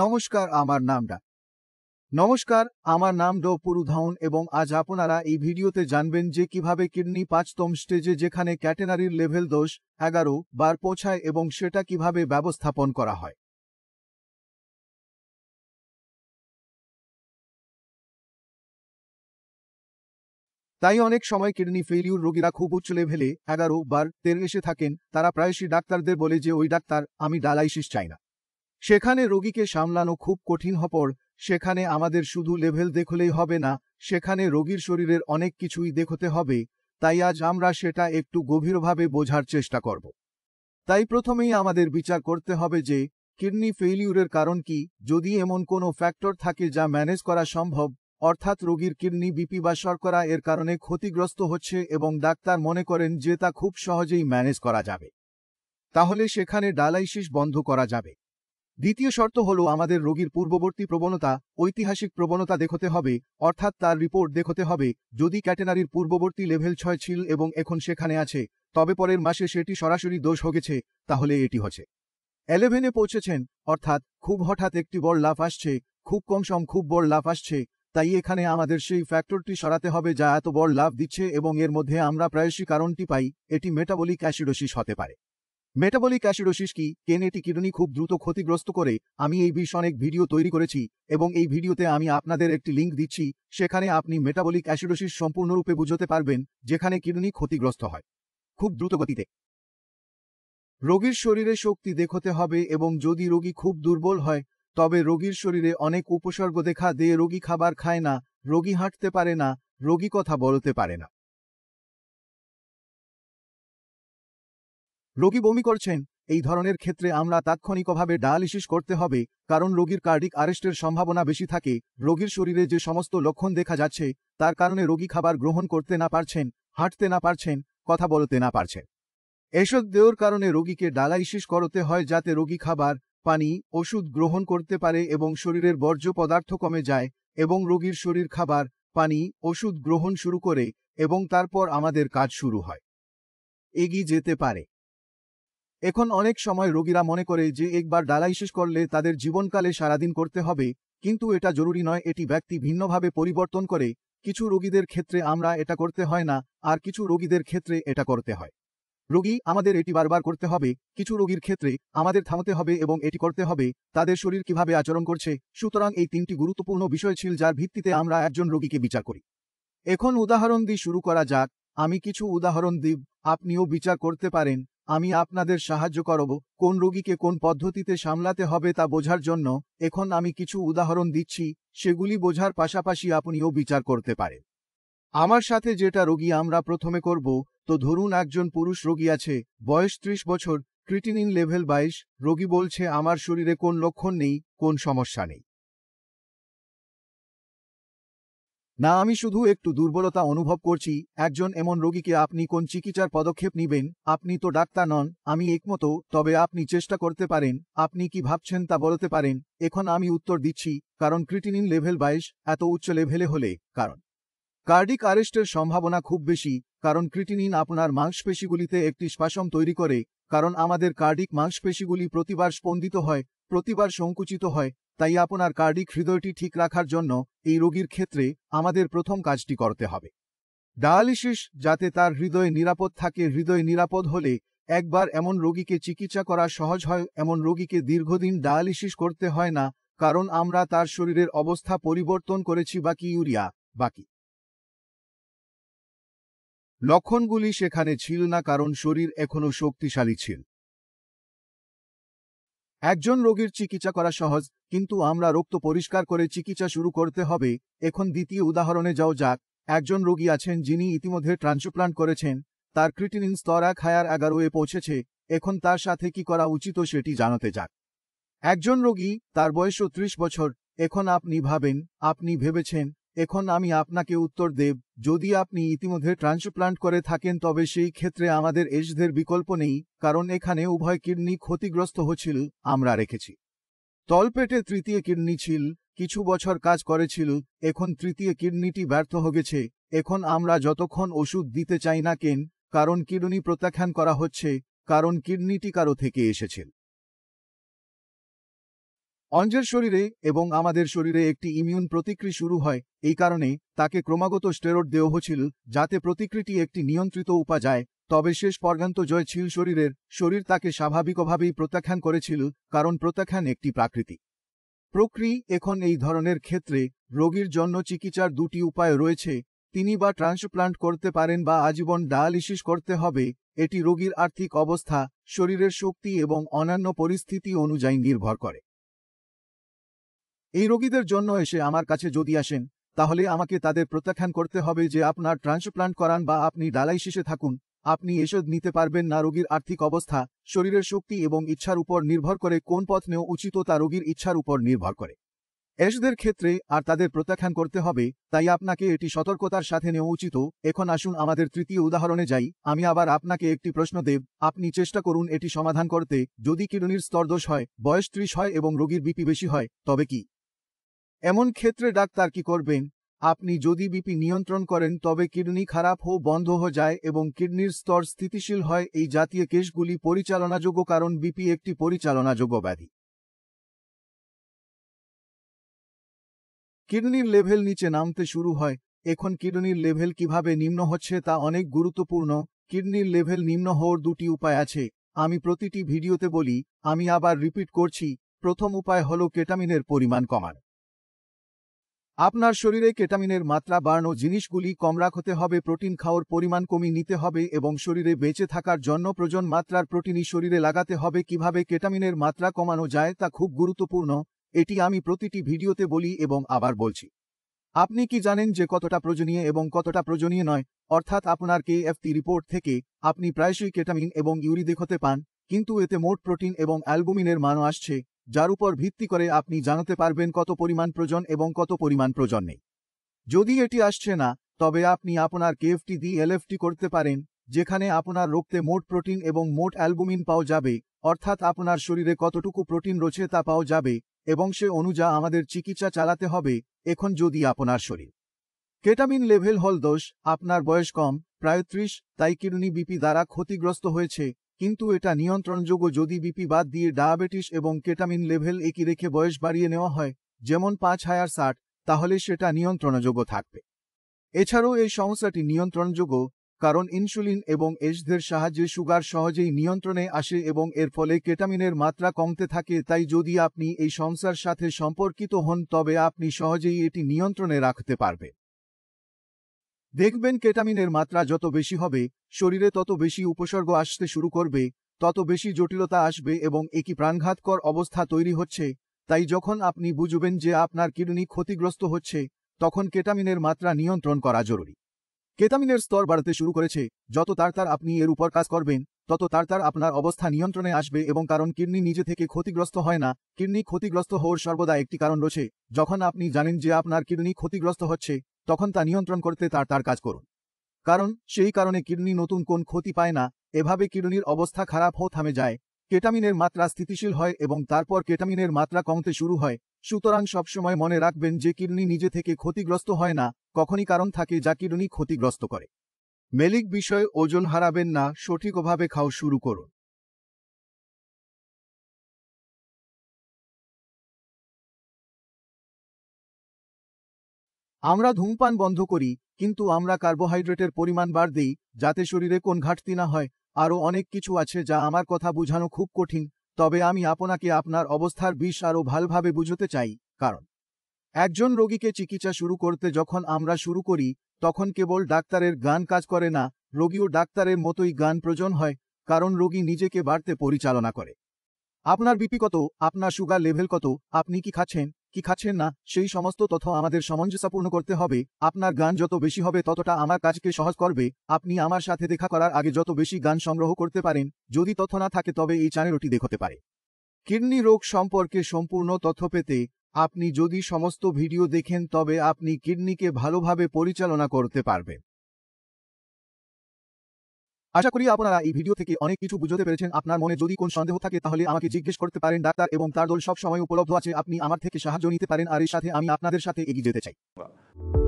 নমস্কার আমার নাম ডা নমস্কার আমার নাম ড পুরুধাউন এবং আজ আপনারা এই ভিডিওতে জানবেন যে কিভাবে কিডনি পাঁচতম স্টেজে যেখানে ক্যাটেনারির লেভেল দোষ এগারো বার পৌঁছায় এবং সেটা কিভাবে ব্যবস্থাপন করা হয় তাই অনেক সময় কিডনি ফেলিউর রোগীরা খুব উচ্চ লেভেলে এগারো বার তেল এসে থাকেন তারা প্রায়শই ডাক্তারদের বলে যে ওই ডাক্তার আমি ডায়ালাইসিস চাই না সেখানে রোগীকে সামলানো খুব কঠিন হপর সেখানে আমাদের শুধু লেভেল দেখলেই হবে না সেখানে রোগীর শরীরের অনেক কিছুই দেখতে হবে তাই আজ আমরা সেটা একটু গভীরভাবে বোঝার চেষ্টা করব তাই প্রথমেই আমাদের বিচার করতে হবে যে কিডনি ফেইলিউরের কারণ কি যদি এমন কোনো ফ্যাক্টর থাকে যা ম্যানেজ করা সম্ভব অর্থাৎ রোগীর কিডনি বিপি বা শর্করা এর কারণে ক্ষতিগ্রস্ত হচ্ছে এবং ডাক্তার মনে করেন যে তা খুব সহজেই ম্যানেজ করা যাবে তাহলে সেখানে ডায়ালাইসিস বন্ধ করা যাবে দ্বিতীয় শর্ত হল আমাদের রোগীর পূর্ববর্তী প্রবণতা ঐতিহাসিক প্রবণতা দেখতে হবে অর্থাৎ তার রিপোর্ট দেখতে হবে যদি ক্যাটেনারির পূর্ববর্তী লেভেল ছয় ছিল এবং এখন সেখানে আছে তবে পরের মাসে সেটি সরাসরি দোষ হয়ে গেছে তাহলে এটি হচ্ছে এলেভেনে পৌঁছেছেন অর্থাৎ খুব হঠাৎ একটি বড় লাভ আসছে খুব কম সম খুব বড় লাভ আসছে তাই এখানে আমাদের সেই ফ্যাক্টরটি সরাতে হবে যা এত বড় লাভ দিচ্ছে এবং এর মধ্যে আমরা প্রায়শই কারণটি পাই এটি মেটাবলিক অ্যাসিডোসিস হতে পারে মেটাবলিক অ্যাসিডোসিস কি কেন এটি কিডনি খুব দ্রুত ক্ষতিগ্রস্ত করে আমি এই বিষ অনেক ভিডিও তৈরি করেছি এবং এই ভিডিওতে আমি আপনাদের একটি লিঙ্ক দিচ্ছি সেখানে আপনি মেটাবলিক অ্যাসিডোসিস সম্পূর্ণরূপে বুঝতে পারবেন যেখানে কিডনি ক্ষতিগ্রস্ত হয় খুব দ্রুত গতিতে রোগীর শরীরে শক্তি দেখতে হবে এবং যদি রোগী খুব দুর্বল হয় তবে রোগীর শরীরে অনেক উপসর্গ দেখা দিয়ে রোগী খাবার খায় না রোগী হাঁটতে পারে না রোগী কথা বলতে পারে না রোগী বমি করছেন এই ধরনের ক্ষেত্রে আমরা তাৎক্ষণিকভাবে ডায়ালিসিস করতে হবে কারণ রোগীর কার্ডিক আরেস্টের সম্ভাবনা বেশি থাকে রোগীর শরীরে যে সমস্ত লক্ষণ দেখা যাচ্ছে তার কারণে রোগী খাবার গ্রহণ করতে না পারছেন হাঁটতে না পারছেন কথা বলতে না পারছেন এসব দেওয়ার কারণে রোগীকে ডায়ালাইসিস করতে হয় যাতে রোগী খাবার পানি ওষুধ গ্রহণ করতে পারে এবং শরীরের বর্জ্য পদার্থ কমে যায় এবং রোগীর শরীর খাবার পানি ওষুধ গ্রহণ শুরু করে এবং তারপর আমাদের কাজ শুরু হয় এগিয়ে যেতে পারে এখন অনেক সময় রোগীরা মনে করে যে একবার ডায়ালাইসিস করলে তাদের জীবনকালে সারাদিন করতে হবে কিন্তু এটা জরুরি নয় এটি ব্যক্তি ভিন্নভাবে পরিবর্তন করে কিছু রোগীদের ক্ষেত্রে আমরা এটা করতে হয় না আর কিছু রোগীদের ক্ষেত্রে এটা করতে হয় রোগী আমাদের এটি বারবার করতে হবে কিছু রোগীর ক্ষেত্রে আমাদের থামতে হবে এবং এটি করতে হবে তাদের শরীর কিভাবে আচরণ করছে সুতরাং এই তিনটি গুরুত্বপূর্ণ বিষয় ছিল যার ভিত্তিতে আমরা একজন রোগীকে বিচার করি এখন উদাহরণ দিয়ে শুরু করা যাক আমি কিছু উদাহরণ দিব আপনিও বিচার করতে পারেন আমি আপনাদের সাহায্য করব কোন রোগীকে কোন পদ্ধতিতে সামলাতে হবে তা বোঝার জন্য এখন আমি কিছু উদাহরণ দিচ্ছি সেগুলি বোঝার পাশাপাশি আপনিও বিচার করতে পারেন আমার সাথে যেটা রোগী আমরা প্রথমে করব তো ধরুন একজন পুরুষ রোগী আছে বয়স ত্রিশ বছর ক্রিটিনিন লেভেল বাইশ রোগী বলছে আমার শরীরে কোন লক্ষণ নেই কোন সমস্যা নেই না আমি শুধু একটু দুর্বলতা অনুভব করছি একজন এমন রোগীকে আপনি কোন চিকিৎসার পদক্ষেপ নিবেন আপনি তো ডাক্তার নন আমি একমতো তবে আপনি চেষ্টা করতে পারেন আপনি কি ভাবছেন তা বলতে পারেন এখন আমি উত্তর দিচ্ছি কারণ ক্রিটিনিন লেভেল বাইশ এত উচ্চ লেভেলে হলে কারণ কার্ডিক আরেস্টের সম্ভাবনা খুব বেশি কারণ ক্রিটিনিন আপনার মাংসপেশিগুলিতে একটি শ্বাসম তৈরি করে কারণ আমাদের কার্ডিক মাংসপেশিগুলি প্রতিবার স্পন্দিত হয় প্রতিবার সংকুচিত হয় তাই আপনার কার্ডিক হৃদয়টি ঠিক রাখার জন্য এই রোগীর ক্ষেত্রে আমাদের প্রথম কাজটি করতে হবে ডায়ালিসিস যাতে তার হৃদয় নিরাপদ থাকে হৃদয় নিরাপদ হলে একবার এমন রোগীকে চিকিৎসা করা সহজ হয় এমন রোগীকে দীর্ঘদিন ডায়ালিসিস করতে হয় না কারণ আমরা তার শরীরের অবস্থা পরিবর্তন করেছি বাকি ইউরিয়া বাকি লক্ষণগুলি সেখানে ছিল না কারণ শরীর এখনও শক্তিশালী ছিল একজন রোগীর চিকিৎসা করা সহজ কিন্তু আমরা রক্ত পরিষ্কার করে চিকিৎসা শুরু করতে হবে এখন দ্বিতীয় উদাহরণে যাও যাক একজন রোগী আছেন যিনি ইতিমধ্যে ট্রান্সপ্লান্ট করেছেন তার ক্রিটিনিন স্তর এক হায়ার এগারোয়ে পৌঁছেছে এখন তার সাথে কি করা উচিত সেটি জানাতে যাক একজন রোগী তার বয়স ত্রিশ বছর এখন আপনি ভাবেন আপনি ভেবেছেন এখন আমি আপনাকে উত্তর দেব যদি আপনি ইতিমধ্যে ট্রান্সপ্লান্ট করে থাকেন তবে সেই ক্ষেত্রে আমাদের এজদের বিকল্প নেই কারণ এখানে উভয় কিডনি ক্ষতিগ্রস্ত হচ্ছিল আমরা রেখেছি তলপেটে তৃতীয় কিডনি ছিল কিছু বছর কাজ করেছিল এখন তৃতীয় কিডনিটি ব্যর্থ হয়ে গেছে এখন আমরা যতক্ষণ ওষুধ দিতে চাই না কেন কারণ কিডনি প্রত্যাখ্যান করা হচ্ছে কারণ কিডনিটি কারো থেকে এসেছিল অঞ্জের শরীরে এবং আমাদের শরীরে একটি ইমিউন প্রতিক্রিয়া শুরু হয় এই কারণে তাকে ক্রমাগত স্টেরয়েড দেওয়া হচ্ছিল যাতে প্রতিক্রিয়াটি একটি নিয়ন্ত্রিত উপা যায় তবে শেষ পর্যন্ত জয় ছিল শরীরের শরীর তাকে স্বাভাবিকভাবেই প্রত্যাখ্যান করেছিল কারণ প্রত্যাখ্যান একটি প্রাকৃতিক প্রক্রি এখন এই ধরনের ক্ষেত্রে রোগীর জন্য চিকিৎসার দুটি উপায় রয়েছে তিনি বা ট্রান্সপ্লান্ট করতে পারেন বা আজীবন ডায়ালিসিস করতে হবে এটি রোগীর আর্থিক অবস্থা শরীরের শক্তি এবং অন্যান্য পরিস্থিতি অনুযায়ী নির্ভর করে এই রোগীদের জন্য এসে আমার কাছে যদি আসেন তাহলে আমাকে তাদের প্রত্যাখ্যান করতে হবে যে আপনার ট্রান্সপ্লান্ট করান বা আপনি শেষে থাকুন আপনি এসব নিতে পারবেন না রোগীর আর্থিক অবস্থা শরীরের শক্তি এবং ইচ্ছার উপর নির্ভর করে কোন পথ নেওয়া উচিত তা রোগীর ইচ্ছার উপর নির্ভর করে এসদের ক্ষেত্রে আর তাদের প্রত্যাখ্যান করতে হবে তাই আপনাকে এটি সতর্কতার সাথে নেওয়া উচিত এখন আসুন আমাদের তৃতীয় উদাহরণে যাই আমি আবার আপনাকে একটি প্রশ্ন দেব আপনি চেষ্টা করুন এটি সমাধান করতে যদি কিডনির স্তরদোষ হয় বয়স ত্রিশ হয় এবং রোগীর বিপি বেশি হয় তবে কি এমন ক্ষেত্রে ডাক্তার কি করবেন আপনি যদি বিপি নিয়ন্ত্রণ করেন তবে কিডনি খারাপ হো বন্ধ হয়ে যায় এবং কিডনির স্তর স্থিতিশীল হয় এই জাতীয় কেশগুলি পরিচালনাযোগ্য কারণ বিপি একটি পরিচালনাযোগ্য ব্যাধি কিডনির লেভেল নিচে নামতে শুরু হয় এখন কিডনির লেভেল কিভাবে নিম্ন হচ্ছে তা অনেক গুরুত্বপূর্ণ কিডনির লেভেল নিম্ন হওয়ার দুটি উপায় আছে আমি প্রতিটি ভিডিওতে বলি আমি আবার রিপিট করছি প্রথম উপায় হল কেটামিনের পরিমাণ কমান আপনার শরীরে কেটামিনের মাত্রা বাড়ানো জিনিসগুলি কম রাখতে হবে প্রোটিন খাওয়ার পরিমাণ কমিয়ে নিতে হবে এবং শরীরে বেঁচে থাকার জন্য প্রয়োজন মাত্রার প্রোটিনই শরীরে লাগাতে হবে কিভাবে কেটামিনের মাত্রা কমানো যায় তা খুব গুরুত্বপূর্ণ এটি আমি প্রতিটি ভিডিওতে বলি এবং আবার বলছি আপনি কি জানেন যে কতটা প্রয়োজনীয় এবং কতটা প্রয়োজনীয় নয় অর্থাৎ আপনার কেএফটি রিপোর্ট থেকে আপনি প্রায়শই কেটামিন এবং ইউরি দেখতে পান কিন্তু এতে মোট প্রোটিন এবং অ্যালবুমিনের মানও আসছে যার উপর ভিত্তি করে আপনি জানাতে পারবেন কত পরিমাণ প্রয়োজন এবং কত পরিমাণ প্রয়োজন নেই যদি এটি আসছে না তবে আপনি আপনার কেএফটি দি এলএফটি করতে পারেন যেখানে আপনার রক্তে মোট প্রোটিন এবং মোট অ্যালবুমিন পাওয়া যাবে অর্থাৎ আপনার শরীরে কতটুকু প্রোটিন রয়েছে তা পাওয়া যাবে এবং সে অনুযা আমাদের চিকিৎসা চালাতে হবে এখন যদি আপনার শরীর কেটামিন লেভেল হল দোষ আপনার বয়স কম প্রায় ত্রিশ তাই কিডনি বিপি দ্বারা ক্ষতিগ্রস্ত হয়েছে কিন্তু এটা নিয়ন্ত্রণযোগ্য যদি বিপি বাদ দিয়ে ডায়াবেটিস এবং কেটামিন লেভেল একই রেখে বয়স বাড়িয়ে নেওয়া হয় যেমন পাঁচ হাজার ষাট তাহলে সেটা নিয়ন্ত্রণযোগ্য থাকবে এছাড়াও এই সমস্যাটি নিয়ন্ত্রণযোগ্য কারণ ইনসুলিন এবং এসদের সাহায্যে সুগার সহজেই নিয়ন্ত্রণে আসে এবং এর ফলে কেটামিনের মাত্রা কমতে থাকে তাই যদি আপনি এই সমস্যার সাথে সম্পর্কিত হন তবে আপনি সহজেই এটি নিয়ন্ত্রণে রাখতে পারবেন দেখবেন কেটামিনের মাত্রা যত বেশি হবে শরীরে তত বেশি উপসর্গ আসতে শুরু করবে তত বেশি জটিলতা আসবে এবং একই প্রাণঘাতকর অবস্থা তৈরি হচ্ছে তাই যখন আপনি বুঝবেন যে আপনার কিডনি ক্ষতিগ্রস্ত হচ্ছে তখন কেটামিনের মাত্রা নিয়ন্ত্রণ করা জরুরি কেটামিনের স্তর বাড়তে শুরু করেছে যত তার আপনি এর উপর কাজ করবেন তত তার আপনার অবস্থা নিয়ন্ত্রণে আসবে এবং কারণ কিডনি নিজে থেকে ক্ষতিগ্রস্ত হয় না কিডনি ক্ষতিগ্রস্ত হওয়ার সর্বদা একটি কারণ রয়েছে যখন আপনি জানেন যে আপনার কিডনি ক্ষতিগ্রস্ত হচ্ছে তখন তা নিয়ন্ত্রণ করতে তার তার কাজ করুন কারণ সেই কারণে কিডনি নতুন কোন ক্ষতি পায় না এভাবে কিডনির অবস্থা খারাপ হো থামে যায় কেটামিনের মাত্রা স্থিতিশীল হয় এবং তারপর কেটামিনের মাত্রা কমতে শুরু হয় সুতরাং সবসময় মনে রাখবেন যে কিডনি নিজে থেকে ক্ষতিগ্রস্ত হয় না কখনই কারণ থাকে যা কিডনি ক্ষতিগ্রস্ত করে মেলিক বিষয়ে ওজন হারাবেন না সঠিকভাবে খাও শুরু করুন আমরা ধূমপান বন্ধ করি কিন্তু আমরা কার্বোহাইড্রেটের পরিমাণ বাড় দিই যাতে শরীরে কোন ঘাটতি না হয় আরও অনেক কিছু আছে যা আমার কথা বোঝানো খুব কঠিন তবে আমি আপনাকে আপনার অবস্থার বিষ আরও ভালভাবে বুঝতে চাই কারণ একজন রোগীকে চিকিৎসা শুরু করতে যখন আমরা শুরু করি তখন কেবল ডাক্তারের গান কাজ করে না রোগীও ডাক্তারের মতোই গান প্রয়োজন হয় কারণ রোগী নিজেকে বাড়তে পরিচালনা করে আপনার বিপি কত আপনার সুগার লেভেল কত আপনি কি খাচ্ছেন কি খাচ্ছেন না সেই সমস্ত তথ্য আমাদের সামঞ্জস্যপূর্ণ করতে হবে আপনার গান যত বেশি হবে ততটা আমার কাজকে সহজ করবে আপনি আমার সাথে দেখা করার আগে যত বেশি গান সংগ্রহ করতে পারেন যদি তথ্য না থাকে তবে এই চ্যানেলটি দেখতে পারে কিডনি রোগ সম্পর্কে সম্পূর্ণ তথ্য পেতে আপনি যদি সমস্ত ভিডিও দেখেন তবে আপনি কিডনিকে ভালোভাবে পরিচালনা করতে পারবেন আশা করি আপনারা এই ভিডিও থেকে অনেক কিছু বুঝতে পেরেছেন আপনার মনে যদি কোন সন্দেহ থাকে তাহলে আমাকে জিজ্ঞেস করতে পারেন ডাক্তার এবং তার দল সব সময় উপলব্ধ আছে আপনি আমার থেকে সাহায্য নিতে পারেন আর এর সাথে আমি আপনাদের সাথে এগিয়ে যেতে চাই